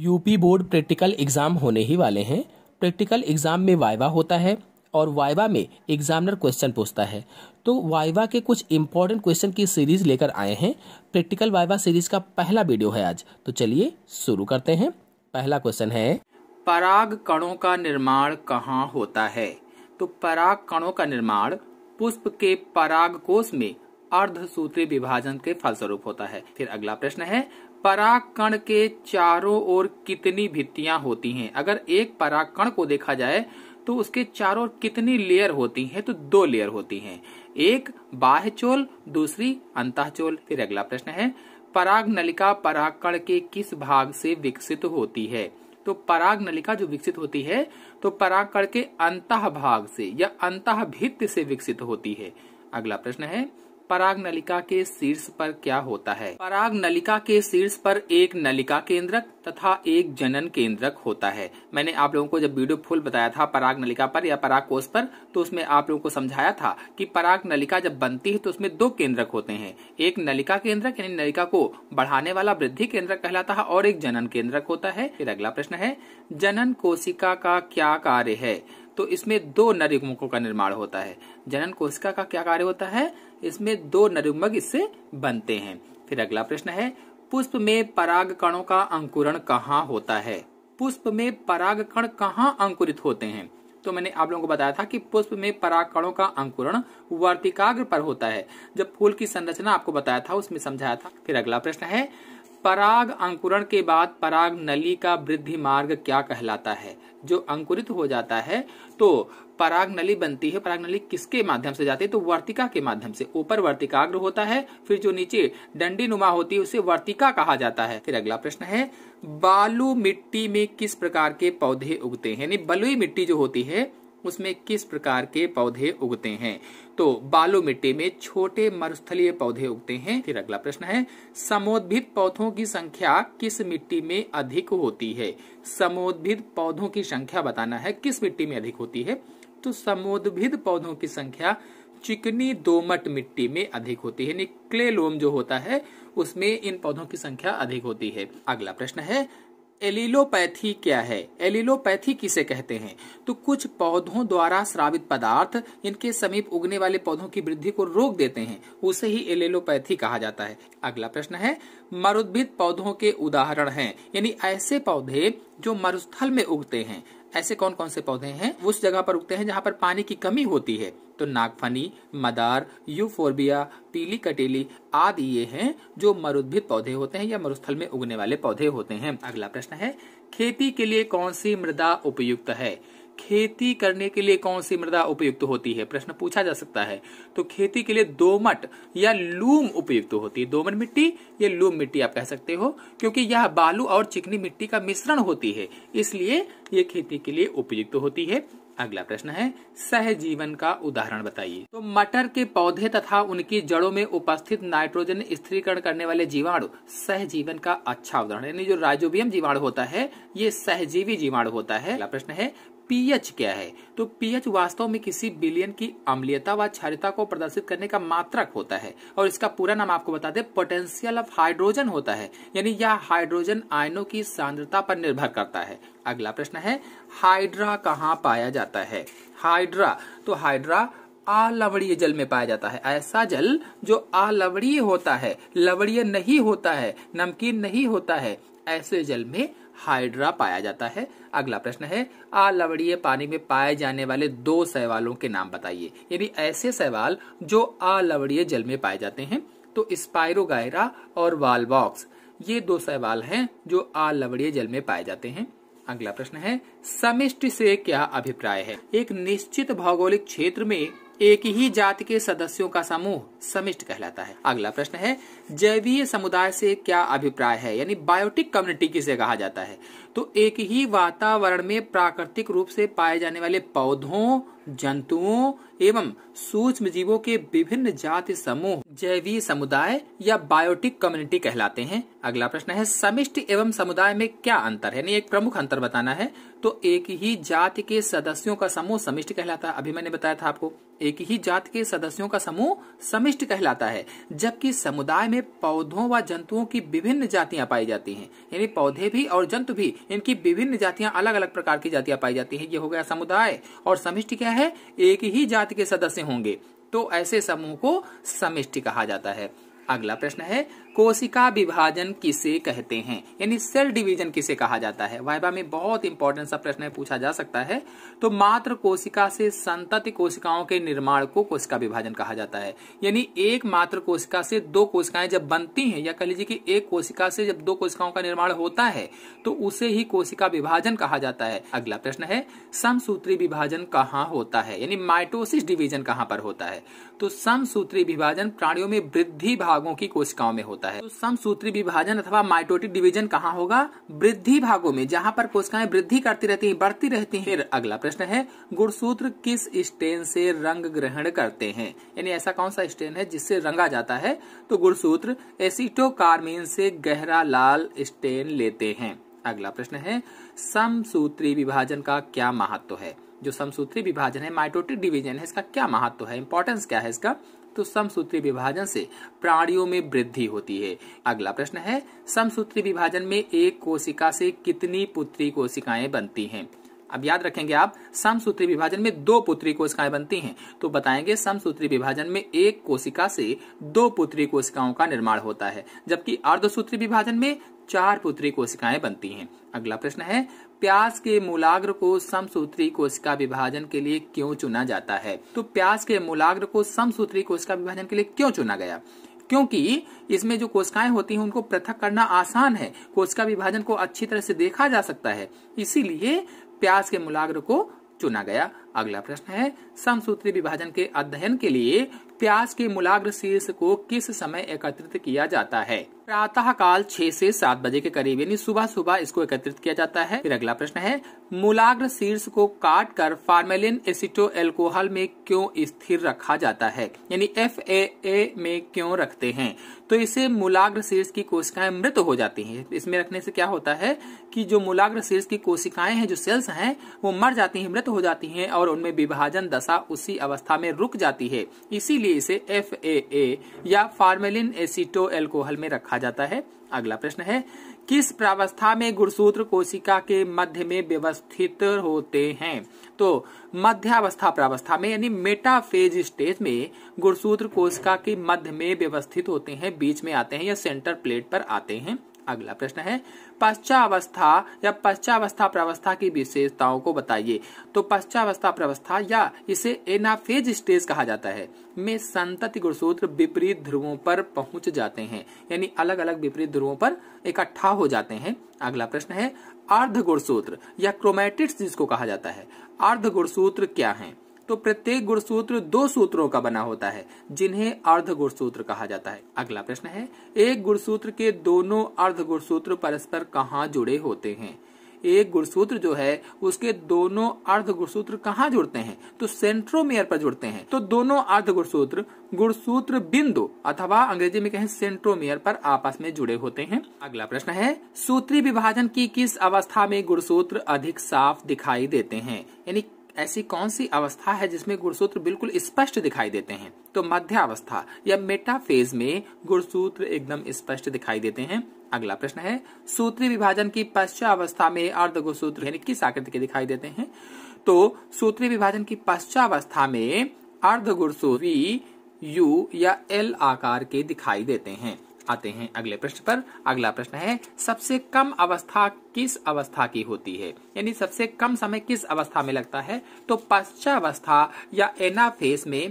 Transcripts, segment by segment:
UP board practical exam होने ही वाले हैं प्रैक्टिकल एग्जाम में वाइवा होता है और वाइवा में एग्जामिनर क्वेश्चन पूछता है तो वाइवा के कुछ इंपॉर्टेंट क्वेश्चन की सीरीज लेकर आए हैं प्रैक्टिकल वाइवा सीरीज का पहला वीडियो है आज तो चलिए शुरू करते हैं पहला क्वेश्चन है पराग कणों का निर्माण कहाँ होता है तो पराग कणों का निर्माण पुष्प के पराग कोष में अर्ध सूत्री विभाजन के फलस्वरूप होता है फिर अगला प्रश्न है पराकण के चारों ओर कितनी भित्तियां होती हैं अगर एक पराकण को देखा जाए तो उसके चारों ओर कितनी लेयर होती हैं तो दो लेयर होती हैं एक बाह्य चोल दूसरी अंतःचोल फिर अगला प्रश्न है पराग नलिका पराकण के किस भाग से विकसित होती है तो पराग नलिका जो विकसित होती है तो पराकण के अंत भाग से या अंत भित्त से विकसित होती है अगला प्रश्न है पराग नलिका के शीर्ष पर क्या होता है पराग नलिका के शीर्ष पर एक नलिका केंद्रक तथा एक जनन केंद्रक होता है मैंने आप लोगों को जब वीडियो फुल बताया था पराग नलिका पर या पराग कोष पर तो उसमें आप लोगों को समझाया था कि पराग नलिका जब बनती है तो उसमें दो केंद्रक होते हैं एक नलिका केंद्रक यानी नलिका को बढ़ाने वाला वृद्धि केंद्रक कहलाता है और एक जनन केंद्रक होता है फिर अगला प्रश्न है जनन कोशिका का क्या कार्य है तो इसमें दो नर युग्मकों का निर्माण होता है जनन कोशिका का क्या कार्य होता है इसमें दो नरुमग इससे बनते हैं फिर अगला प्रश्न है पुष्प में पराग कणों का अंकुरण कहाँ होता है पुष्प में पराग कण कहाँ अंकुरित होते हैं तो मैंने आप लोगों को बताया था कि पुष्प में पराग कणों का अंकुरण वर्तिकाग्र पर होता है जब फूल की संरचना आपको बताया था उसमें समझाया था फिर अगला प्रश्न है पराग अंकुरण के बाद पराग नली का वृद्धि मार्ग क्या कहलाता है जो अंकुरित हो जाता है तो पराग नली बनती है पराग नली किसके माध्यम से जाती है तो वर्तिका के माध्यम से ऊपर वर्तिकाग्र होता है फिर जो नीचे डंडी नुमा होती है उसे वर्तिका कहा जाता है फिर अगला प्रश्न है बालू मिट्टी में किस प्रकार के पौधे उगते हैं यानी बलुई मिट्टी जो होती है उसमें किस प्रकार के पौधे उगते हैं तो बालू मिट्टी में छोटे मरुस्थलीय पौधे उगते हैं फिर अगला प्रश्न है समोद्भित पौधों की संख्या किस मिट्टी में अधिक होती है समोद्भित पौधों की संख्या बताना है किस मिट्टी में अधिक होती है तो समोद्भिद पौधों की संख्या चिकनी दोमट मिट्टी में अधिक होती है यानी क्ले लोम जो होता है उसमें इन पौधों की संख्या अधिक होती है अगला प्रश्न है एलिलोपैथी क्या है एलिलोपैथी किसे कहते हैं तो कुछ पौधों द्वारा श्रावित पदार्थ इनके समीप उगने वाले पौधों की वृद्धि को रोक देते हैं उसे ही एलिलोपैथी कहा जाता है अगला प्रश्न है मरुद्भिद पौधों के उदाहरण हैं यानी ऐसे पौधे जो मरुस्थल में उगते हैं ऐसे कौन कौन से पौधे हैं उस जगह पर उगते हैं जहाँ पर पानी की कमी होती है तो नागफनी मदार यूफोर्बिया पीली कटेली आदि ये हैं जो मरुद्भिद पौधे होते हैं या मरुस्थल में उगने वाले पौधे होते हैं अगला प्रश्न है खेती के लिए कौन सी मृदा उपयुक्त है खेती करने के लिए कौन सी मृदा उपयुक्त होती है प्रश्न पूछा जा सकता है तो खेती के लिए दोमट या लूम उपयुक्त होती है दोमट मिट्टी या लूम मिट्टी आप कह सकते हो क्योंकि यह बालू और चिकनी मिट्टी का मिश्रण होती है इसलिए ये खेती के लिए उपयुक्त होती है अगला प्रश्न है सहजीवन का उदाहरण बताइए तो मटर के पौधे तथा उनकी जड़ों में उपस्थित नाइट्रोजन स्थिरीकरण करने वाले जीवाणु सहजीवन का अच्छा उदाहरण यानी जो राइजोबियम जीवाणु होता है ये सहजीवी जीवाणु होता है अगला प्रश्न है पीएच क्या है तो पीएच वास्तव में किसी बिलियन की अम्लियता व क्षारिता को प्रदर्शित करने का मात्रक होता है और इसका पूरा नाम आपको बता दें पोटेंशियल ऑफ हाइड्रोजन होता है यानी यह हाइड्रोजन आयनों की सांद्रता पर निर्भर करता है अगला प्रश्न है हाइड्रा कहाँ पाया जाता है हाइड्रा तो हाइड्रा अलवणीय जल में पाया जाता है ऐसा जल जो अलवणीय होता है लवणीय नहीं होता है नमकीन नहीं होता है ऐसे जल में हाइड्रा पाया जाता है अगला प्रश्न है अलवणीय पानी में पाए जाने वाले दो सवालों के नाम बताइए यानी ऐसे सवाल जो अलवणीय जल में पाए जाते हैं तो स्पायरोगायरा और वालबॉक्स ये दो सवाल हैं जो अलवणीय जल में पाए जाते हैं अगला प्रश्न है समिष्टि से क्या अभिप्राय है एक निश्चित भौगोलिक क्षेत्र में एक ही जाति के सदस्यों का समूह समिष्ट कहलाता है अगला प्रश्न है जैवीय समुदाय से क्या अभिप्राय है यानी बायोटिक कम्युनिटी किसे कहा जाता है तो एक ही वातावरण में प्राकृतिक रूप से पाए जाने वाले पौधों जंतुओं एवं सूक्ष्म जीवों के विभिन्न जाति समूह जैवीय समुदाय या बायोटिक कम्युनिटी कहलाते हैं अगला प्रश्न है समिष्ट एवं समुदाय में क्या अंतर है यानी एक प्रमुख अंतर बताना है तो एक ही जाति के सदस्यों का समूह समिष्ट कहलाता है अभी मैंने बताया था आपको एक ही जात के सदस्यों का समूह समिष्ट कहलाता है जबकि समुदाय में पौधों व जंतुओं की विभिन्न जातियां पाई जाती हैं यानी पौधे भी और जंतु भी इनकी विभिन्न जातियां अलग अलग प्रकार की जातियां पाई जाती हैं ये हो गया समुदाय और समिष्ट क्या है एक ही जाति के सदस्य होंगे तो ऐसे समूह को समिष्टि कहा जाता है अगला प्रश्न है कोशिका विभाजन किसे कहते हैं यानी सेल डिवीजन किसे कहा जाता है वाइबा में बहुत इंपॉर्टेंट सा प्रश्न पूछा जा सकता है तो मात्र कोशिका से संतति कोशिकाओं के निर्माण को कोशिका विभाजन कहा जाता है यानी एक मात्र कोशिका से दो कोशिकाएं जब बनती हैं या कह लीजिए कि एक कोशिका से जब दो कोशिकाओं का निर्माण होता है तो उसे ही कोशिका विभाजन कहा जाता है अगला प्रश्न है समसूत्री विभाजन कहाँ होता है यानी माइटोसिस डिवीजन कहाँ पर होता है तो समसूत्री विभाजन प्राणियों में वृद्धि भागों की कोशिकाओं में होता होता है तो समसूत्री विभाजन अथवा माइटोटिक डिवीजन कहाँ होगा वृद्धि भागों में जहाँ पर कोशिकाएं वृद्धि करती रहती है बढ़ती रहती है फिर अगला प्रश्न है गुणसूत्र किस स्टेन से रंग ग्रहण करते हैं यानी ऐसा कौन सा स्टेन है जिससे रंगा जाता है तो गुणसूत्र एसिटोकार्मीन से गहरा लाल स्टेन लेते हैं अगला प्रश्न है समसूत्री विभाजन का क्या महत्व है जो समसूत्री विभाजन है माइटोटिक डिवीजन है इसका क्या महत्व है इंपॉर्टेंस क्या है इसका तो समसूत्री विभाजन से प्राणियों में वृद्धि होती है अगला प्रश्न है समसूत्री विभाजन में एक कोशिका से कितनी पुत्री कोशिकाएं बनती हैं अब याद रखेंगे आप समसूत्री विभाजन में दो पुत्री कोशिकाएं बनती हैं तो बताएंगे समसूत्री विभाजन में एक कोशिका से दो पुत्री कोशिकाओं का निर्माण होता है जबकि अर्धसूत्री विभाजन में चार पुत्री कोशिकाएं बनती हैं अगला प्रश्न है प्यास के मूलाग्र को समसूत्री कोशिका विभाजन के लिए क्यों चुना जाता है तो प्यास के मूलाग्र को समसूत्री कोशिका विभाजन के लिए क्यों चुना गया क्योंकि इसमें जो कोशिकाएं होती हैं उनको पृथक करना आसान है कोशिका विभाजन को अच्छी तरह से देखा जा सकता है इसीलिए प्यास के मूलाग्र को चुना गया अगला प्रश्न है समसूत्री विभाजन के अध्ययन के लिए प्यास के मूलाग्र शीर्ष को किस समय एकत्रित किया जाता है प्रातः काल छह से सात बजे के करीब यानी सुबह सुबह इसको एकत्रित किया जाता है फिर अगला प्रश्न है मूलाग्र शीर्ष को काट कर फार्मेलिन एसिटो एल्कोहल में क्यों स्थिर रखा जाता है यानी एफ ए ए में क्यों रखते हैं तो इसे मूलाग्र शीर्ष की कोशिकाएं मृत हो जाती हैं इसमें रखने से क्या होता है कि जो मूलाग्र शीर्ष की कोशिकाएं हैं जो सेल्स हैं वो मर जाती हैं मृत हो जाती हैं और उनमें विभाजन दशा उसी अवस्था में रुक जाती है इसीलिए इसे एफ ए ए या फार्मेलिन एसिटो एल्कोहल में रखा जाता है अगला प्रश्न है किस प्रावस्था में गुणसूत्र कोशिका के मध्य में व्यवस्थित होते हैं तो मध्यावस्था प्रावस्था में यानी मेटाफेज स्टेज में गुणसूत्र कोशिका के मध्य में व्यवस्थित होते हैं बीच में आते हैं या सेंटर प्लेट पर आते हैं अगला प्रश्न है पश्चावस्था या पश्चावस्था प्रवस्था की विशेषताओं को बताइए तो पश्चावस्था प्रवस्था या इसे एनाफेज स्टेज कहा जाता है में संतति गुणसूत्र विपरीत ध्रुवों पर पहुंच जाते हैं यानी अलग अलग विपरीत ध्रुवों पर इकट्ठा हो जाते हैं अगला प्रश्न है अर्ध गुणसूत्र या क्रोमैटिड्स जिसको कहा जाता है अर्ध गुणसूत्र क्या है तो प्रत्येक गुणसूत्र दो सूत्रों का बना होता है जिन्हें अर्ध गुणसूत्र कहा जाता है अगला प्रश्न है एक गुणसूत्र के दोनों अर्ध गुणसूत्र परस्पर कहाँ जुड़े होते हैं एक गुणसूत्र जो है उसके दोनों अर्ध गुणसूत्र कहाँ जुड़ते हैं तो सेंट्रोमेयर पर जुड़ते हैं तो दोनों अर्ध गुणसूत्र गुणसूत्र बिंदु अथवा अंग्रेजी में कहें सेंट्रोमेयर पर आपस में जुड़े होते हैं अगला प्रश्न है सूत्री विभाजन की किस अवस्था में गुणसूत्र अधिक साफ दिखाई देते हैं यानी ऐसी कौन सी अवस्था है जिसमें गुणसूत्र बिल्कुल स्पष्ट दिखाई देते हैं तो मध्य अवस्था या मेटाफेज में गुणसूत्र एकदम स्पष्ट दिखाई देते हैं अगला प्रश्न है सूत्री विभाजन की पश्चावस्था में अर्ध गुणसूत्र यानी किस आकृति के दिखाई देते हैं तो सूत्री विभाजन की पश्चावस्था में अर्ध गुणसूत्री यू या एल आकार के दिखाई देते हैं आते हैं अगले प्रश्न पर अगला प्रश्न है सबसे कम अवस्था किस अवस्था की होती है यानी सबसे कम समय किस अवस्था में लगता है तो पश्चावस्था या एनाफेस में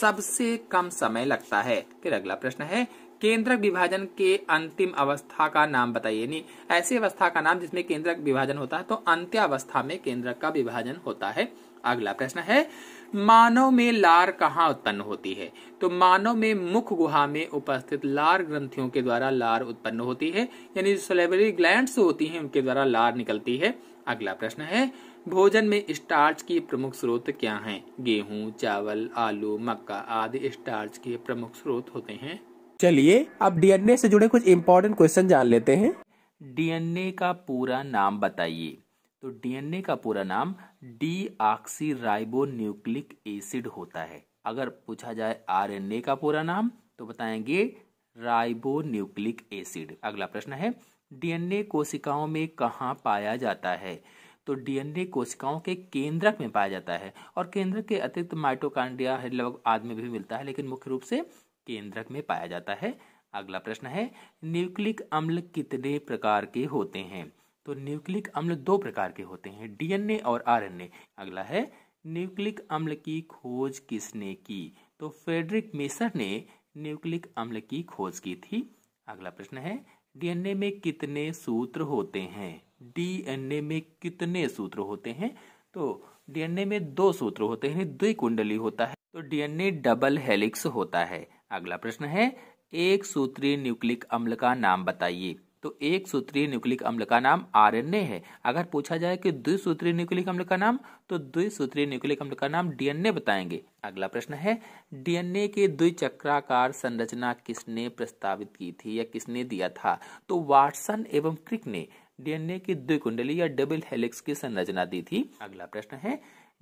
सबसे कम समय लगता है फिर अगला प्रश्न है केंद्रक विभाजन के अंतिम अवस्था का नाम बताइए यानी ऐसी अवस्था का नाम जिसमें केंद्रक विभाजन होता है तो अंत्यावस्था में केंद्रक का विभाजन होता है अगला प्रश्न है मानव में लार कहाँ उत्पन्न होती है तो मानव में मुख गुहा में उपस्थित लार ग्रंथियों के द्वारा लार उत्पन्न होती है यानी सोलेबरी ग्लैंड होती हैं उनके द्वारा लार निकलती है अगला प्रश्न है भोजन में स्टार्च की प्रमुख स्रोत क्या हैं? गेहूं चावल आलू मक्का आदि स्टार्च के प्रमुख स्रोत होते हैं चलिए अब डीएनए से जुड़े कुछ इम्पोर्टेंट क्वेश्चन जान लेते हैं डीएनए का पूरा नाम बताइए तो डीएनए का पूरा नाम deoxyribonucleic acid होता है अगर पूछा जाए आरएनए का पूरा नाम तो बताएंगे राइबो न्यूक्लिक एसिड अगला प्रश्न है डीएनए कोशिकाओं में कहाँ पाया जाता है तो डीएनए कोशिकाओं के केंद्रक में पाया जाता है और केंद्रक के अतिरिक्त माइटोकांड्रिया लगभग आदि में भी मिलता है लेकिन मुख्य रूप से केंद्रक में पाया जाता है अगला प्रश्न है न्यूक्लिक अम्ल कितने प्रकार के होते हैं तो न्यूक्लिक अम्ल दो प्रकार के होते हैं डीएनए और आरएनए अगला है न्यूक्लिक अम्ल की खोज किसने की तो फ्रेडरिक मेसर ने न्यूक्लिक अम्ल की खोज की थी अगला प्रश्न है डीएनए में कितने सूत्र होते हैं डीएनए में कितने सूत्र होते हैं तो डीएनए में दो सूत्र होते हैं द्वि कुंडली होता है तो डीएनए डबल हेलिक्स होता है अगला प्रश्न है एक सूत्री न्यूक्लिक अम्ल का नाम बताइए तो एक सूत्रीय न्यूक्लिक अम्ल का नाम आरएनए है अगर पूछा जाए कि द्विसूत्रीय न्यूक्लिक अम्ल का नाम तो द्विसूत्रीय न्यूक्लिक अम्ल का नाम डीएनए बताएंगे अगला प्रश्न है डीएनए के द्विचक्राकार संरचना किसने प्रस्तावित की थी या किसने दिया था तो वाटसन एवं क्रिक ने डीएनए की द्विकुंडली या डबल हेलिक्स की संरचना दी थी अगला प्रश्न है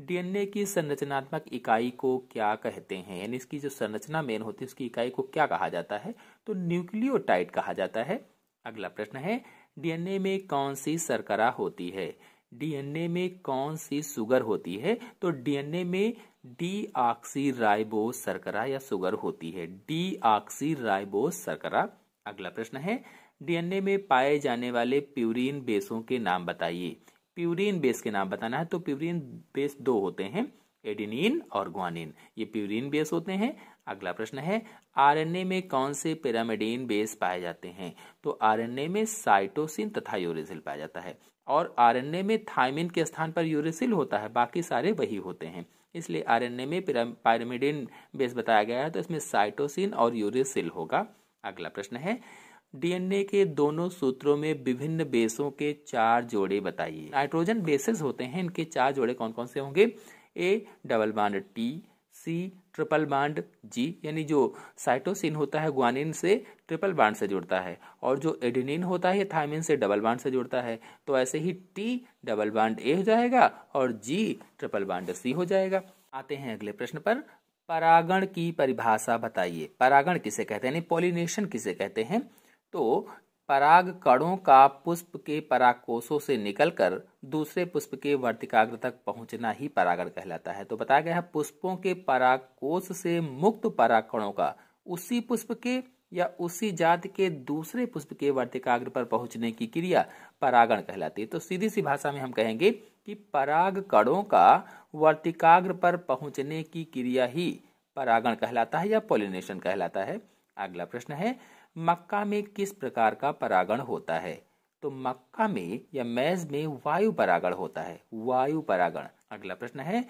डीएनए की संरचनात्मक इकाई को क्या कहते हैं यानी इसकी जो संरचना मेन होती है उसकी इकाई को क्या कहा जाता है तो न्यूक्लियोटाइड कहा जाता है अगला प्रश्न है डीएनए में कौन सी सरकरा होती है डीएनए में कौन सी सुगर होती है तो डीएनए में डी ऑक्सी राइबो सरकरा या सुगर होती है डी ऑक्सी राइबो सरकरा अगला प्रश्न है डीएनए में पाए जाने वाले प्यूरिन बेसों के नाम बताइए प्यूरिन बेस के नाम बताना है तो प्यूरिन बेस दो होते हैं एडिनिन और ग्वानिन ये प्यूरिन बेस होते हैं अगला प्रश्न है आरएनए में कौन से पिरामिडीन बेस पाए जाते हैं तो आरएनए में साइटोसिन तथा यूरेसिल पाया जाता है और आरएनए में थायमिन के स्थान पर यूरेसिल होता है बाकी सारे वही होते हैं इसलिए आरएनए में पिरामिडीन बेस बताया गया है तो इसमें साइटोसिन और यूरेसिल होगा अगला प्रश्न है डीएनए के दोनों सूत्रों में विभिन्न बेसों के चार जोड़े बताइए नाइट्रोजन बेसिस होते हैं इनके चार जोड़े कौन कौन से होंगे A double bond T C triple bond G यानी जो साइटोसिन होता है ग्वानिन से ट्रिपल बांड से जुड़ता है और जो एडिनिन होता है थायमिन से डबल बांड से जुड़ता है तो ऐसे ही टी डबल बांड ए हो जाएगा और जी ट्रिपल बांड सी हो जाएगा आते हैं अगले प्रश्न पर परागण की परिभाषा बताइए परागण किसे कहते हैं यानी पॉलिनेशन किसे कहते हैं तो पराग कणों का पुष्प के परागकोशों से निकलकर दूसरे पुष्प के वर्तिकाग्र तक पहुंचना ही परागण कहलाता है तो बताया गया है पुष्पों के परागकोश से मुक्त पराग कणों का उसी पुष्प के या उसी जात के दूसरे पुष्प के वर्तिकाग्र पर पहुंचने की क्रिया परागण कहलाती है तो सीधी सी भाषा में हम कहेंगे कि पराग कणों का वर्तिकाग्र पर पहुंचने की क्रिया ही परागण कहलाता है या पोलिनेशन कहलाता है अगला प्रश्न है मक्का में किस प्रकार का परागण होता है तो मक्का में या मैज में वायु परागण होता है वायु परागण अगला प्रश्न है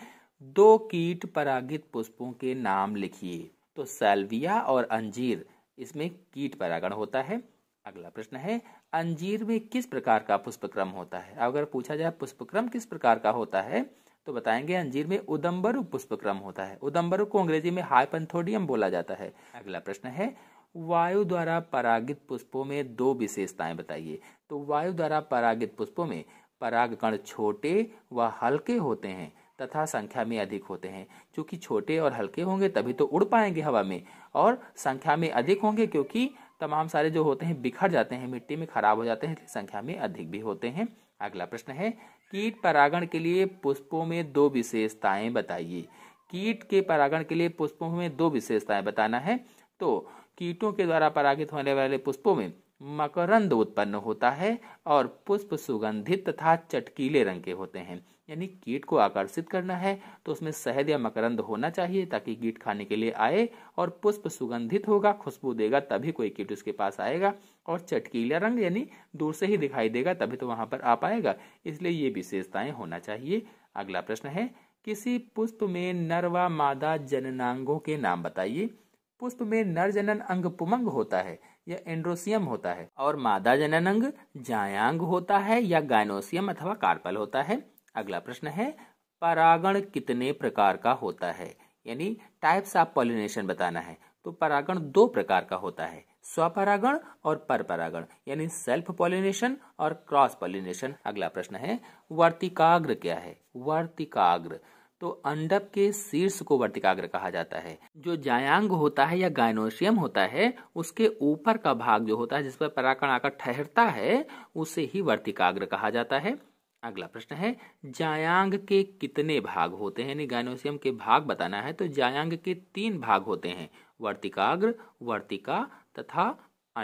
दो कीट परागित पुष्पों के नाम लिखिए तो सेल्विया और अंजीर इसमें कीट परागण होता है अगला प्रश्न है अंजीर में किस प्रकार का पुष्पक्रम होता है अगर पूछा जाए पुष्पक्रम किस प्रकार का होता है तो बताएंगे अंजीर में उदम्बरु पुष्पक्रम होता है उदम्बरु को अंग्रेजी में हाइपन्थोडियम बोला जाता है अगला प्रश्न है वायु द्वारा परागित पुष्पों में दो विशेषताएं बताइए तो वायु द्वारा परागित पुष्पों में परागकण छोटे व हल्के होते हैं तथा संख्या में अधिक होते हैं क्योंकि छोटे और हल्के होंगे तभी तो उड़ पाएंगे हवा में और संख्या में अधिक होंगे क्योंकि तमाम सारे जो होते हैं बिखर जाते हैं मिट्टी में खराब हो जाते हैं संख्या में अधिक भी होते हैं अगला प्रश्न है कीट परागण के लिए पुष्पों में दो विशेषताएं बताइए कीट के परागण के लिए पुष्पों में दो विशेषताएं बताना है तो कीटों के द्वारा परागित होने वाले पुष्पों में मकरंद उत्पन्न होता है और पुष्प सुगंधित तथा चटकीले रंग के होते हैं यानी कीट को आकर्षित करना है तो उसमें शहद या मकरंद होना चाहिए ताकि कीट खाने के लिए आए और पुष्प सुगंधित होगा खुशबू देगा तभी कोई कीट उसके पास आएगा और चटकीला रंग यानी दूर से ही दिखाई देगा तभी तो वहां पर आ पाएगा इसलिए ये विशेषताएं होना चाहिए अगला प्रश्न है किसी पुष्प में नर व मादा जननांगों के नाम बताइए पुष्प में नर जनन अंग पुमंग होता है या एंड्रोसियम होता है और मादा जनन अंग जायांग होता है या गायनोसियम अथवा कार्पल होता है अगला प्रश्न है परागण कितने प्रकार का होता है यानी टाइप्स ऑफ पॉलिनेशन बताना है तो परागण दो प्रकार का होता है स्वपरागण और परपरागण यानी सेल्फ पॉलिनेशन और क्रॉस पॉलिनेशन अगला प्रश्न है वर्तिकाग्र क्या है वर्तिकाग्र तो अंडप के शीर्ष को वर्तिकाग्र कहा जाता है जो जायांग होता है या गायनोशियम होता है उसके ऊपर का भाग जो होता है जिस पर पराकण आकर ठहरता है उसे ही वर्तिकाग्र कहा जाता है अगला प्रश्न है जायांग के कितने भाग होते हैं यानी गायनोशियम के भाग बताना है तो जायांग के तीन भाग होते हैं वर्तिकाग्र वर्तिका तथा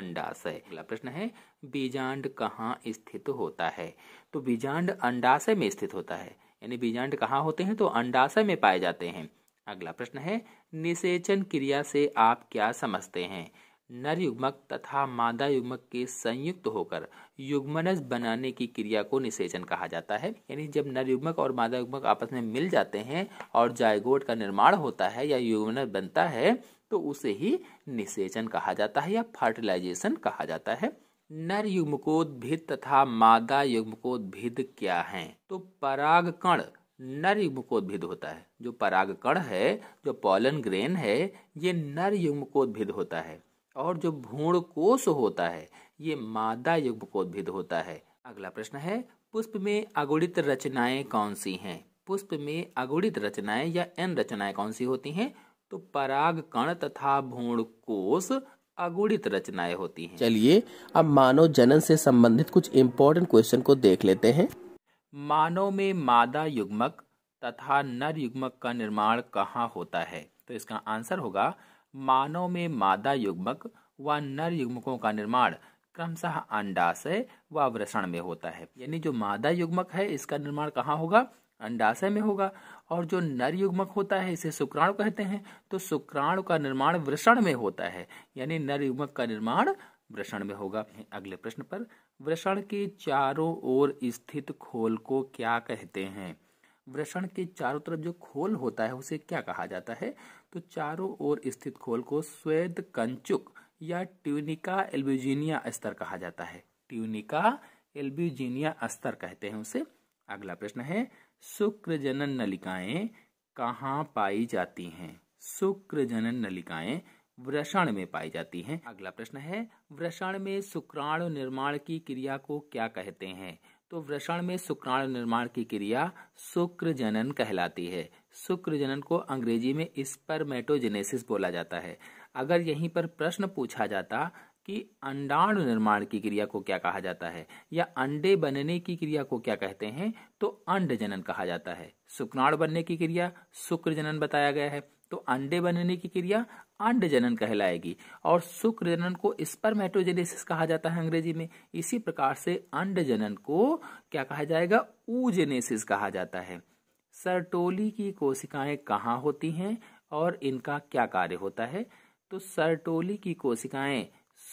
अंडाशय अगला प्रश्न है बीजांड कहाँ स्थित होता है तो बीजांड अंडाशय में स्थित होता है यानी बीजांड कहाँ होते हैं तो अंडाशय में पाए जाते हैं अगला प्रश्न है निषेचन क्रिया से आप क्या समझते हैं नर युग्मक तथा मादा युग्मक के संयुक्त होकर युग्मनज बनाने की क्रिया को निषेचन कहा जाता है यानी जब नर युग्मक और मादा युग्मक आपस में मिल जाते हैं और जायगोट का निर्माण होता है या युग्मनज बनता है तो उसे ही निषेचन कहा जाता है या फर्टिलाइजेशन कहा जाता है नर युग्मकोद्भिद तथा मादा युग्मकोद्भिद क्या है तो परागकण नर युग्मकोद्भिद होता है जो परागकण है जो पॉलन ग्रेन है ये नर युग्मकोद्भिद होता है और जो भूण कोश होता है ये मादा युग्मकोद्भिद होता है अगला प्रश्न है पुष्प में अगुणित रचनाएं कौन सी हैं पुष्प में अगुणित रचनाएं या एन रचनाएं कौन सी होती हैं तो पराग कण तथा भूण कोश अगुणित रचनाएं होती हैं चलिए अब मानव जनन से संबंधित कुछ इम्पोर्टेंट क्वेश्चन को देख लेते हैं मानव में मादा युग्मक तथा नर युग्मक का निर्माण कहाँ होता है तो इसका आंसर होगा मानव में मादा युग्मक व नर युग्मकों का निर्माण क्रमशः अंडाशय व वृषण में होता है यानी जो मादा युग्मक है इसका निर्माण कहाँ होगा अंडाशय में होगा और जो नर युग्मक होता है इसे शुक्राणु कहते हैं तो शुक्राणु का निर्माण वृषण में होता है यानी नर युग्मक का निर्माण वृषण में होगा अगले प्रश्न पर वृषण के चारों ओर स्थित खोल को क्या कहते हैं वृषण के चारों तरफ जो खोल होता है उसे क्या कहा जाता है तो चारों ओर स्थित खोल को स्वेद कंचुक या ट्यूनिका एल्ब्यूजीनिया स्तर कहा जाता है ट्यूनिका एल्ब्यूजीनिया स्तर कहते हैं उसे अगला प्रश्न है शुक्र जनन नलिकाएं कहाँ पाई जाती हैं शुक्र जनन नलिकाएं वृषण में पाई जाती हैं अगला प्रश्न है वृषण में शुक्राणु निर्माण की क्रिया को क्या कहते हैं तो वृषण में शुक्राणु निर्माण की क्रिया शुक्र जनन कहलाती है शुक्र जनन को अंग्रेजी में स्पर्मेटोजेनेसिस बोला जाता है अगर यहीं पर प्रश्न पूछा जाता कि अंडाणु निर्माण की क्रिया को क्या कहा जाता है या अंडे बनने की क्रिया को क्या कहते हैं तो अंड जनन कहा जाता है शुक्राणु बनने की क्रिया शुक्र जनन बताया गया है तो अंडे बनने की क्रिया अंड जनन कहलाएगी और शुक्र जनन को स्पर्मेटोजेनेसिस कहा जाता है अंग्रेजी में इसी प्रकार से अंड जनन को क्या कहा जाएगा ऊजेनेसिस कहा जाता है सरटोली की कोशिकाएं कहाँ होती हैं और इनका क्या कार्य होता है तो सरटोली की कोशिकाएं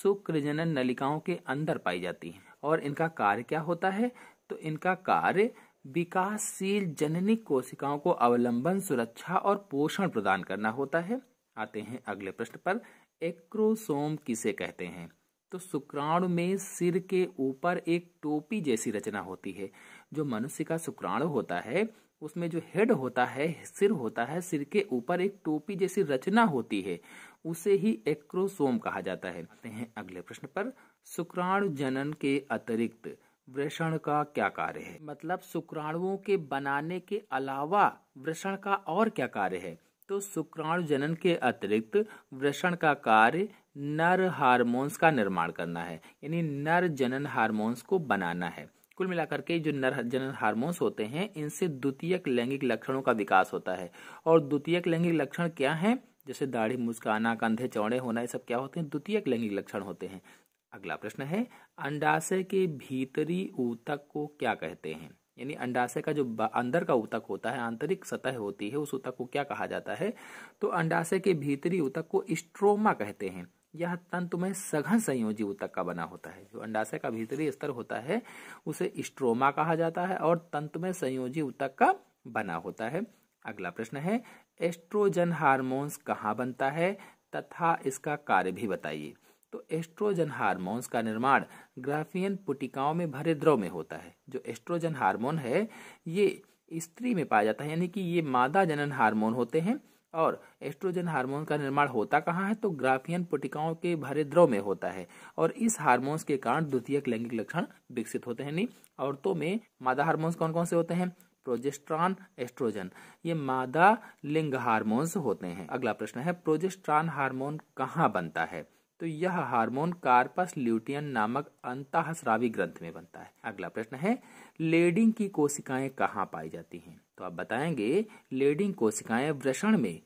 सुप्रजनन नलिकाओं के अंदर पाई जाती हैं और इनका कार्य क्या होता है तो इनका कार्य विकासशील जननी कोशिकाओं को अवलंबन सुरक्षा और पोषण प्रदान करना होता है आते हैं अगले प्रश्न पर एक्रोसोम किसे कहते हैं तो शुक्राणु में सिर के ऊपर एक टोपी जैसी रचना होती है जो मनुष्य का शुक्राणु होता है उसमें जो हेड होता है सिर होता है सिर के ऊपर एक टोपी जैसी रचना होती है उसे ही एक्रोसोम कहा जाता है आते हैं अगले प्रश्न पर शुक्राणु जनन के अतिरिक्त वृषण का क्या कार्य है मतलब शुक्राणुओं के बनाने के अलावा वृषण का और क्या कार्य है तो शुक्राणु जनन के अतिरिक्त वृषण का कार्य नर हार्मोन्स का निर्माण करना है यानी नर जनन हार्मोन्स को बनाना है कुल मिलाकर के जो नर जनन हार्मोन्स होते हैं इनसे द्वितीयक लैंगिक लक्षणों का विकास होता है और द्वितीयक लैंगिक लक्षण क्या है जैसे दाढ़ी मुस्काना कंधे चौड़े होना ये सब क्या होते हैं द्वितीय लैंगिक लक्षण होते हैं अगला प्रश्न है अंडाशय के भीतरी ऊतक को क्या कहते हैं यानी अंडाशय का जो अंदर का ऊतक होता है आंतरिक सतह होती है उस ऊतक को क्या कहा जाता है तो अंडाशय के भीतरी ऊतक को स्ट्रोमा कहते हैं यह तंतु में सघन संयोजी ऊतक का बना होता है जो अंडाशय का भीतरी स्तर होता है उसे स्ट्रोमा कहा जाता है और तंतु में संयोजी ऊतक का बना होता है अगला प्रश्न है एस्ट्रोजन हार्मोन्स कहाँ बनता है तथा इसका कार्य भी बताइए तो एस्ट्रोजन हार्मोन्स का निर्माण ग्राफियन पुटिकाओं में भरे द्रव में होता है जो एस्ट्रोजन हार्मोन है ये स्त्री में पाया जाता है यानी कि ये मादा जनन हार्मोन होते हैं और एस्ट्रोजन हार्मोन का निर्माण होता कहाँ है तो ग्राफियन पुटिकाओं के भरे द्रव में होता है और इस हार्मोन्स के कारण द्वितीयक लैंगिक लक्षण विकसित होते हैं नहीं औरतों में मादा हार्मोन्स कौन कौन से होते हैं प्रोजेस्ट्रॉन एस्ट्रोजन ये मादा लिंग हार्मोन्स होते हैं अगला प्रश्न है प्रोजेस्ट्रॉन हार्मोन कहाँ बनता है तो यह हार्मोन कार्पस ल्यूटियन नामक अंतःस्रावी ग्रंथ में बनता है अगला प्रश्न है लेडिंग की कोशिकाएं कहाँ पाई जाती हैं तो आप बताएंगे लेडिंग कोशिकाएं वृषण में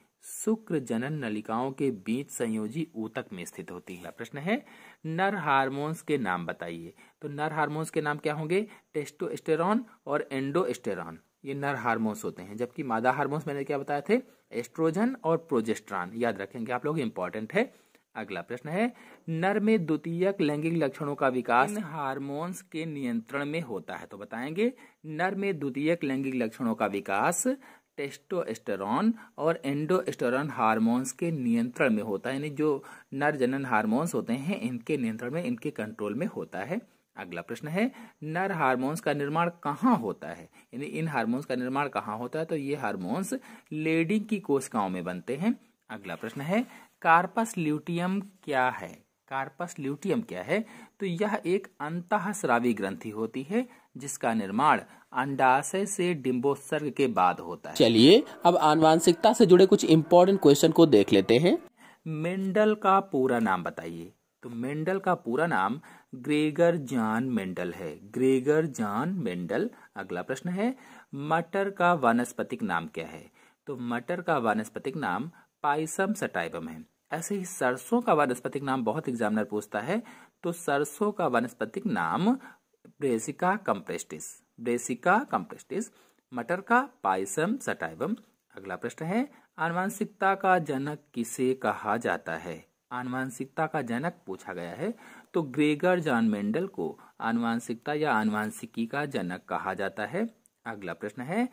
शुक्र जनन नलिकाओं के बीच संयोजी ऊतक में स्थित होती है प्रश्न है नर हार्मोन्स के नाम बताइए तो नर हार्मोन्स के नाम क्या होंगे टेस्टोस्टेरॉन और एंडोस्टेरॉन ये नर हार्मोन्स होते हैं जबकि मादा हार्मोन्स मैंने क्या बताए थे एस्ट्रोजन और प्रोजेस्ट्रॉन याद रखेंगे आप लोग इंपॉर्टेंट है अगला प्रश्न है नर में द्वितीयक लैंगिक लक्षणों का विकास हार्मोन्स के नियंत्रण में होता है तो बताएंगे नर में द्वितीयक लैंगिक लक्षणों का विकास टेस्टोस्टेरॉन और एंडोस्टेरॉन हार्मोन्स के नियंत्रण में होता है यानी जो नर जनन हार्मोन्स होते हैं इनके नियंत्रण में इनके कंट्रोल में होता है अगला प्रश्न है नर हार्मोन्स का निर्माण कहाँ होता है यानी इन हार्मोन्स का निर्माण कहाँ होता है तो ये हार्मोन्स लेडी की कोशिकाओं में बनते हैं अगला प्रश्न है कार्पस ल्यूटियम क्या है कार्पस ल्यूटियम क्या है तो यह एक अंतःस्रावी ग्रंथि होती है जिसका निर्माण अंडाशय से डिम्बोत्सर्ग के बाद होता है चलिए अब आनुवांशिकता से जुड़े कुछ इम्पोर्टेंट क्वेश्चन को देख लेते हैं मेंडल का पूरा नाम बताइए तो मेंडल का पूरा नाम ग्रेगर जान मेंडल है ग्रेगर जान मेंडल अगला प्रश्न है मटर का वानस्पतिक नाम क्या है तो मटर का वानस्पतिक नाम पाइसम सटाइबम है ऐसे ही सरसों का वानस्पतिक नाम बहुत एग्जामिनर पूछता है तो सरसों का वानस्पतिक नाम ब्रेसिका कम्प्रेस्टिस ब्रेसिका कम्प्रेस्टिस मटर का पाइसम सटाइबम अगला प्रश्न है आनुवांशिकता का जनक किसे कहा जाता है आनुवांशिकता का जनक पूछा गया है तो ग्रेगर जॉन मेंडल को आनुवांशिकता या आनुवांशिकी का जनक कहा जाता है अगला प्रश्न है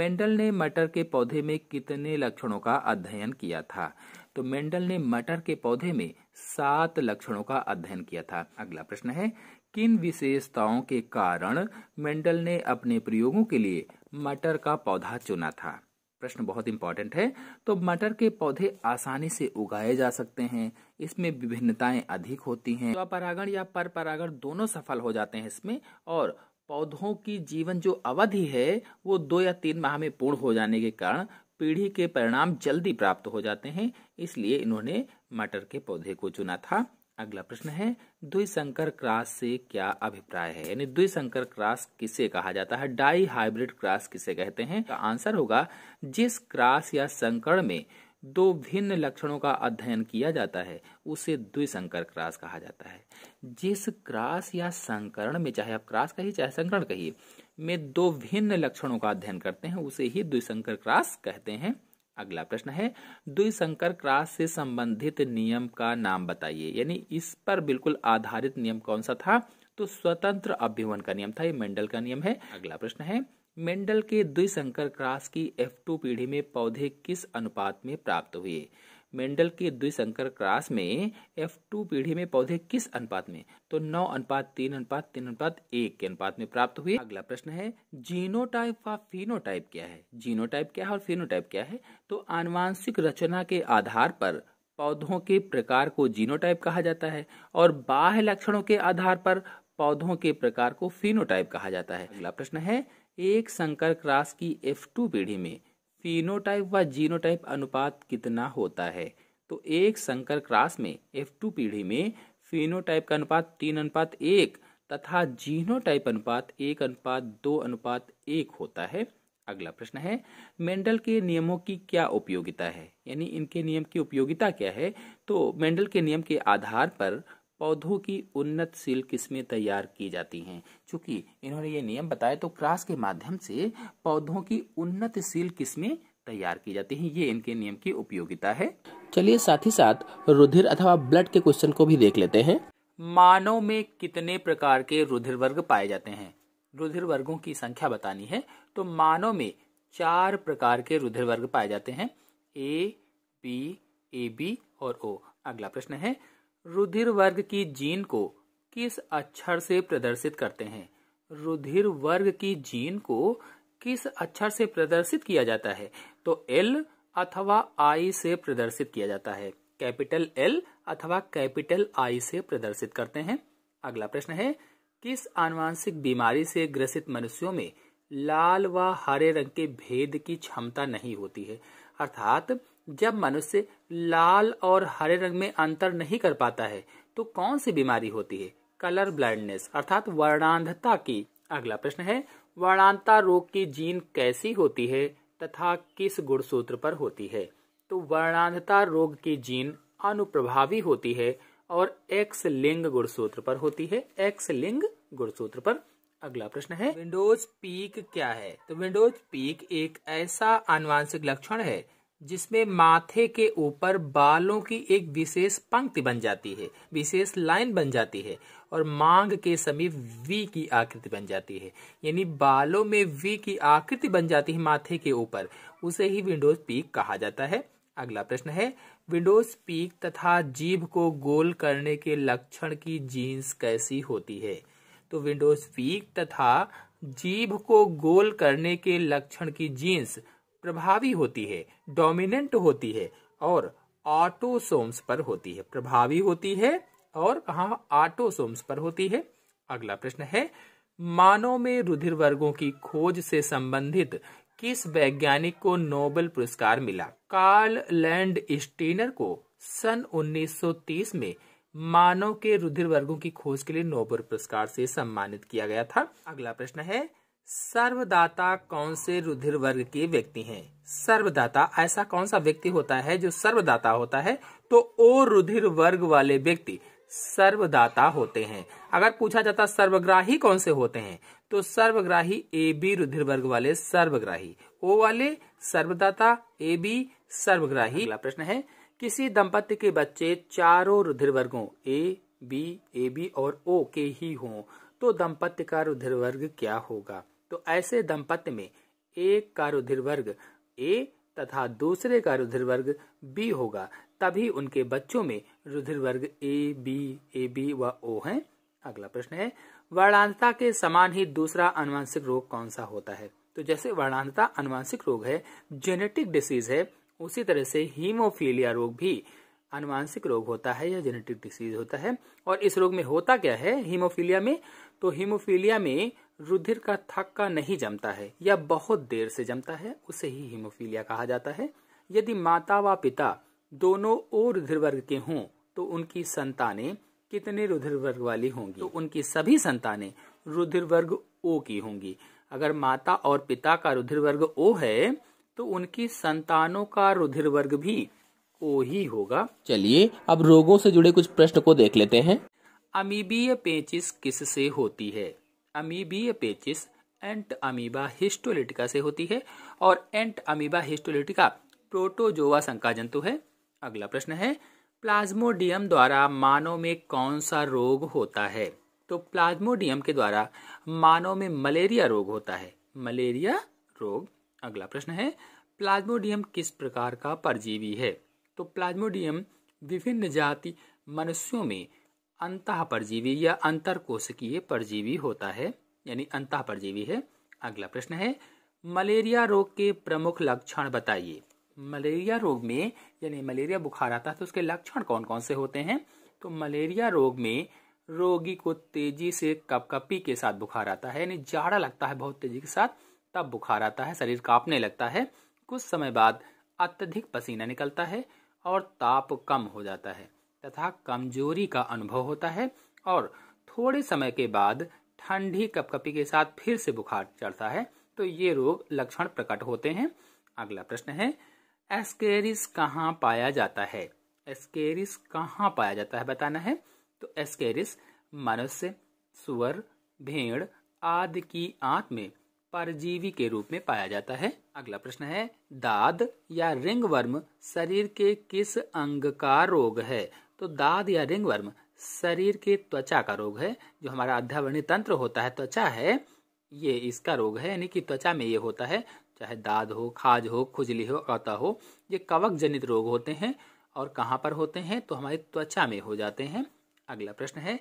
मेंडल ने मटर के पौधे में कितने लक्षणों का अध्ययन किया था तो मेंडल ने मटर के पौधे में सात लक्षणों का अध्ययन किया था अगला प्रश्न है किन विशेषताओं के कारण मेंडल ने अपने प्रयोगों के लिए मटर का पौधा चुना था प्रश्न बहुत इंपॉर्टेंट है तो मटर के पौधे आसानी से उगाए जा सकते हैं इसमें विभिन्नताएं अधिक होती हैं स्वपरागण तो परागण या पर परागण दोनों सफल हो जाते हैं इसमें और पौधों की जीवन जो अवधि है वो दो या तीन माह में पूर्ण हो जाने के कारण पीढ़ी के परिणाम जल्दी प्राप्त हो जाते हैं इसलिए इन्होंने मटर के पौधे को चुना था अगला प्रश्न है द्विशंकर क्रास से क्या अभिप्राय है यानी द्विशंकर क्रास किसे कहा जाता है डाई हाइब्रिड क्रास किसे कहते हैं तो आंसर होगा जिस क्रास या संकर में दो भिन्न लक्षणों का अध्ययन किया जाता है उसे द्विशंकर क्रास कहा जाता है जिस क्रास या संकरण में चाहे आप क्रास कहिए चाहे संकरण कहिए में दो भिन्न लक्षणों का अध्ययन करते हैं उसे ही द्विशंकर क्रास कहते हैं अगला प्रश्न है द्विशंकर क्रास से संबंधित नियम का नाम बताइए यानी इस पर बिल्कुल आधारित नियम कौन सा था तो स्वतंत्र अभ्यवन का नियम था ये मेंडल का नियम है अगला प्रश्न है मेंडल के द्विशंकर क्रास की टू पीढ़ी में पौधे किस अनुपात में प्राप्त हुए मेंडल के द्विशंकर क्रास में एफ टू पीढ़ी में पौधे किस अनुपात में तो नौ अनुपात तीन अनुपात तीन अनुपात एक के अनुपात में प्राप्त हुए अगला प्रश्न है जीनोटाइप व फिनोटाइप क्या है जीनोटाइप क्या है और फिनोटाइप क्या है तो आनुवांशिक रचना के आधार पर पौधों के प्रकार को जीनोटाइप कहा जाता है और बाह्य लक्षणों के आधार पर पौधों के प्रकार को फिनोटाइप कहा जाता है अगला प्रश्न है एक संकर क्रास की एफ टू पीढ़ी में फिनोटाइप व जीनोटाइप अनुपात कितना होता है तो एक संकर क्रास में एफ टू पीढ़ी में फिनोटाइप का अनुपात तीन अनुपात एक तथा जीनोटाइप अनुपात एक अनुपात दो अनुपात एक होता है अगला प्रश्न है मेंडल के नियमों की क्या उपयोगिता है यानी इनके नियम की उपयोगिता क्या है तो मेंडल के नियम के आधार पर पौधों की उन्नतशील किस्में तैयार की जाती हैं चूंकि इन्होंने ये नियम बताया तो क्रास के माध्यम से पौधों की उन्नतशील किस्में तैयार की जाती हैं ये इनके नियम की उपयोगिता है चलिए साथ ही साथ रुधिर अथवा ब्लड के क्वेश्चन को भी देख लेते हैं मानव में कितने प्रकार के रुधिर वर्ग पाए जाते हैं रुधिर वर्गों की संख्या बतानी है तो मानव में चार प्रकार के रुधिर वर्ग पाए जाते हैं ए बी ए बी और ओ अगला प्रश्न है रुधिर वर्ग की जीन को किस अक्षर से प्रदर्शित करते हैं रुधिर वर्ग की जीन को किस अक्षर से प्रदर्शित किया जाता है तो एल अथवा आई से प्रदर्शित किया जाता है कैपिटल एल अथवा कैपिटल आई से प्रदर्शित करते हैं अगला प्रश्न है किस आनुवांशिक बीमारी से ग्रसित मनुष्यों में लाल व हरे रंग के भेद की क्षमता नहीं होती है अर्थात जब मनुष्य लाल और हरे रंग में अंतर नहीं कर पाता है तो कौन सी बीमारी होती है कलर ब्लाइंडनेस अर्थात वर्णांधता की अगला प्रश्न है वर्णांधता रोग की जीन कैसी होती है तथा किस गुणसूत्र पर होती है तो वर्णांधता रोग की जीन अनुप्रभावी होती है और एक्स लिंग गुणसूत्र पर होती है एक्स लिंग गुणसूत्र पर अगला प्रश्न है विंडोज पीक क्या है तो विंडोज पीक एक ऐसा अनुवांशिक लक्षण है जिसमें माथे के ऊपर बालों की एक विशेष पंक्ति बन जाती है विशेष लाइन बन जाती है और मांग के समीप वी की आकृति बन जाती है यानी बालों में वी की आकृति बन जाती है माथे के ऊपर उसे ही विंडोज पीक कहा जाता है अगला प्रश्न है विंडोज पीक तथा जीभ को गोल करने के लक्षण की जीन्स कैसी होती है तो विंडोज पीक तथा जीभ को गोल करने के लक्षण की जीन्स प्रभावी होती है डोमिनेंट होती है और ऑटोसोम्स पर होती है प्रभावी होती है और कहा ऑटोसोम्स पर होती है अगला प्रश्न है मानव में रुधिर वर्गों की खोज से संबंधित किस वैज्ञानिक को नोबेल पुरस्कार मिला कार्ल लैंड स्टीनर को सन 1930 में मानव के रुधिर वर्गों की खोज के लिए नोबेल पुरस्कार से सम्मानित किया गया था अगला प्रश्न है सर्वदाता कौन से रुधिर वर्ग के व्यक्ति हैं सर्वदाता ऐसा कौन सा व्यक्ति होता है जो सर्वदाता होता है तो ओ रुधिर वर्ग वाले व्यक्ति सर्वदाता होते हैं अगर पूछा जाता सर्वग्राही कौन से होते हैं तो सर्वग्राही ए बी रुधिर वर्ग वाले सर्वग्राही ओ वाले सर्वदाता ए बी सर्वग्राही प्रश्न है किसी दंपत्य के बच्चे चारों रुधिर वर्गो ए बी ए बी और ओ के ही हों तो दंपत्य का रुधिर वर्ग क्या होगा तो ऐसे दंपत्य में एक का रुधिर वर्ग ए तथा दूसरे का रुधिर वर्ग बी होगा तभी उनके बच्चों में रुधिर वर्ग ए बी ए बी व ओ हैं अगला प्रश्न है वर्णांता के समान ही दूसरा अनुवांशिक रोग कौन सा होता है तो जैसे वर्णांता अनुवांशिक रोग है जेनेटिक डिसीज है उसी तरह से हीमोफीलिया रोग भी अनुवांशिक रोग होता है या जेनेटिक डिसीज होता है और इस रोग में होता क्या है हीमोफीलिया में तो हीमोफीलिया में रुधिर का थक्का नहीं जमता है या बहुत देर से जमता है उसे ही हीमोफीलिया कहा जाता है यदि माता व पिता दोनों ओ रुधिर वर्ग के हों तो उनकी संतानें कितने रुधिर वर्ग वाली होंगी तो उनकी सभी संतानें रुधिर वर्ग ओ की होंगी अगर माता और पिता का रुधिर वर्ग ओ है तो उनकी संतानों का रुधिर वर्ग भी ओ ही होगा चलिए अब रोगों से जुड़े कुछ प्रश्न को देख लेते हैं अमीबीय पेचिस किससे होती है अमीबीय पेचिस एंट अमीबा हिस्टोलिटिका से होती है और एंट अमीबा हिस्टोलिटिका प्रोटोजोवा संका जंतु है अगला प्रश्न है प्लाज्मोडियम द्वारा मानव में कौन सा रोग होता है तो प्लाज्मोडियम के द्वारा मानव में मलेरिया रोग होता है मलेरिया रोग अगला प्रश्न है प्लाज्मोडियम किस प्रकार का परजीवी है तो प्लाज्मोडियम विभिन्न जाति मनुष्यों में अंत परजीवी या अंतर कोशकीय परजीवी होता है यानी अंत परजीवी है अगला प्रश्न है मलेरिया रोग के प्रमुख लक्षण बताइए मलेरिया रोग में यानी मलेरिया बुखार आता है तो उसके लक्षण कौन कौन से होते हैं तो मलेरिया रोग में रोगी को तेजी से कपकपी के साथ बुखार आता है यानी जाड़ा लगता है बहुत तेजी के साथ तब बुखार आता है शरीर कांपने लगता है कुछ समय बाद अत्यधिक पसीना निकलता है और ताप कम हो जाता है तथा कमजोरी का अनुभव होता है और थोड़े समय के बाद ठंडी कपकपी के साथ फिर से बुखार चढ़ता है तो ये रोग लक्षण प्रकट होते हैं अगला प्रश्न है एस्केरिस कहाँ पाया जाता है एस्केरिस कहाँ पाया जाता है बताना है तो एस्केरिस मनुष्य सुअर भेड़ आदि की आंत में परजीवी के रूप में पाया जाता है अगला प्रश्न है दाद या रिंगवर्म शरीर के किस अंग का रोग है तो दाद या रिंगवर्म शरीर के त्वचा का रोग है जो हमारा अध्यावरणीय तंत्र होता है त्वचा है ये इसका रोग है यानी कि त्वचा में ये होता है चाहे दाद हो खाज हो खुजली हो अता हो ये कवक जनित रोग होते हैं और कहाँ पर होते हैं तो हमारी त्वचा में हो जाते हैं अगला प्रश्न है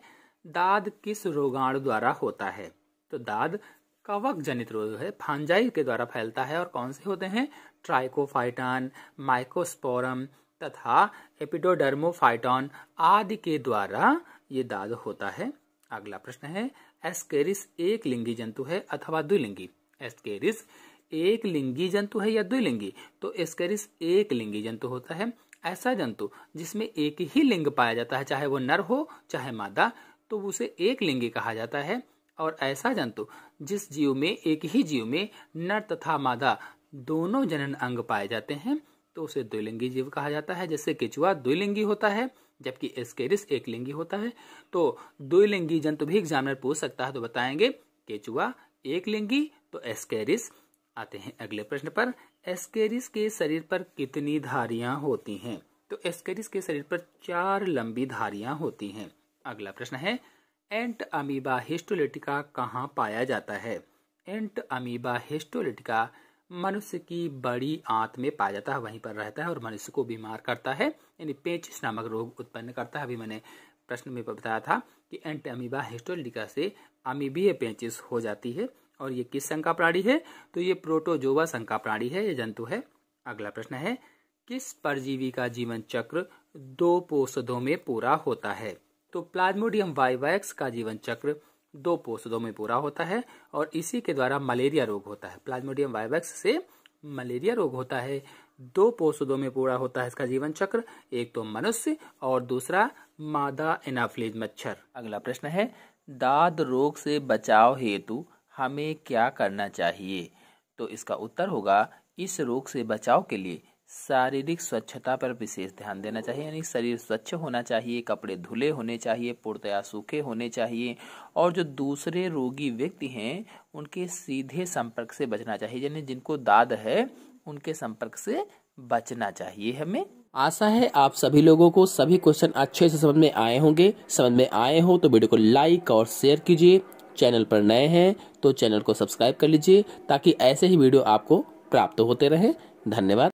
दाद किस रोगाणु द्वारा होता है तो दाद कवक जनित रोग है फांजाई के द्वारा फैलता है और कौन से होते हैं ट्राइकोफाइटान माइकोस्पोरम तथा एपिडोडर्मोफाइटॉन आदि के द्वारा ये दाद होता है अगला प्रश्न है एस्केरिस एक लिंगी जंतु है अथवा द्विलिंगी एस्केरिस एक लिंगी जंतु है या द्विलिंगी तो एस्केरिस एक लिंगी जंतु होता है ऐसा जंतु जिसमें एक ही लिंग पाया जाता है चाहे वो नर हो चाहे मादा तो उसे एक लिंगी कहा जाता है और ऐसा जंतु जिस जीव में एक ही जीव में नर तथा मादा दोनों जनन अंग पाए जाते हैं तो उसे द्विलिंगी जीव कहा जाता है जैसे केचुआ द्विलिंगी होता है जबकि एस्केरिस एक लिंगी होता है तो द्विलिंगी जंतु भी एग्जामिनर पूछ सकता है तो बताएंगे केचुआ एक लिंगी तो एस्केरिस आते हैं अगले प्रश्न पर एस्केरिस के शरीर पर कितनी धारियां होती हैं तो एस्केरिस के शरीर पर चार लंबी धारियां होती हैं अगला प्रश्न है एंट अमीबा हिस्टोलिटिका कहाँ पाया जाता है एंट अमीबा हिस्टोलिटिका मनुष्य की बड़ी आंत में पाया जाता है वहीं पर रहता है और मनुष्य को बीमार करता है यानी पेचिस नामक रोग उत्पन्न करता है अभी मैंने प्रश्न में बताया था कि एंटी अमीबा हिस्टोलिका से अमीबीय पेचिस हो जाती है और ये किस संघ का प्राणी है तो ये प्रोटोजोवा संघ का प्राणी है ये जंतु है अगला प्रश्न है किस परजीवी का जीवन चक्र दो पोषधों में पूरा होता है तो प्लाज्मोडियम वाइवैक्स का जीवन चक्र दो पोषदों में पूरा होता है और इसी के द्वारा मलेरिया रोग होता है प्लाज्मोडियम वाइवैक्स से मलेरिया रोग होता है दो पोषदों में पूरा होता है इसका जीवन चक्र एक तो मनुष्य और दूसरा मादा एनाफ्लिज मच्छर अगला प्रश्न है दाद रोग से बचाव हेतु हमें क्या करना चाहिए तो इसका उत्तर होगा इस रोग से बचाव के लिए शारीरिक स्वच्छता पर विशेष ध्यान देना चाहिए यानी शरीर स्वच्छ होना चाहिए कपड़े धुले होने चाहिए पूर्णतया सूखे होने चाहिए और जो दूसरे रोगी व्यक्ति हैं उनके सीधे संपर्क से बचना चाहिए यानी जिनको दाद है उनके संपर्क से बचना चाहिए हमें आशा है आप सभी लोगों को सभी क्वेश्चन अच्छे से समझ में आए होंगे समझ में आए हो तो वीडियो को लाइक और शेयर कीजिए चैनल पर नए हैं तो चैनल को सब्सक्राइब कर लीजिए ताकि ऐसे ही वीडियो आपको प्राप्त होते रहे धन्यवाद